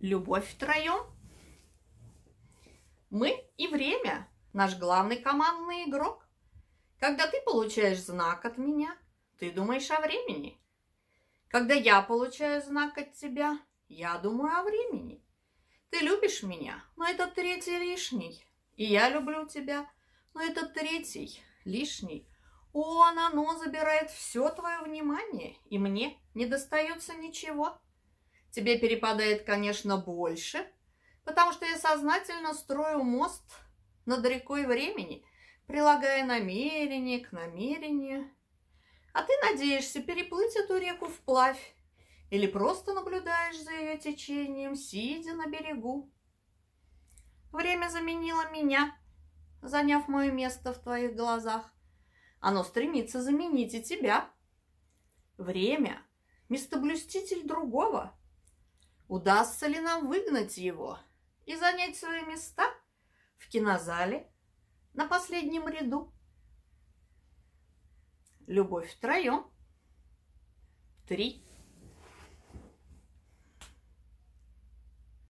Любовь втроем. Мы и время – наш главный командный игрок. Когда ты получаешь знак от меня, ты думаешь о времени. Когда я получаю знак от тебя, я думаю о времени. Ты любишь меня, но это третий лишний. И я люблю тебя, но это третий лишний. Он, оно забирает все твое внимание, и мне не достается ничего тебе перепадает, конечно, больше, потому что я сознательно строю мост над рекой времени, прилагая намерение к намерению. А ты надеешься переплыть эту реку вплавь или просто наблюдаешь за ее течением, сидя на берегу. Время заменило меня, заняв мое место в твоих глазах. Оно стремится заменить и тебя. Время – местоблюститель другого – удастся ли нам выгнать его и занять свои места в кинозале на последнем ряду. Любовь втроем. Три.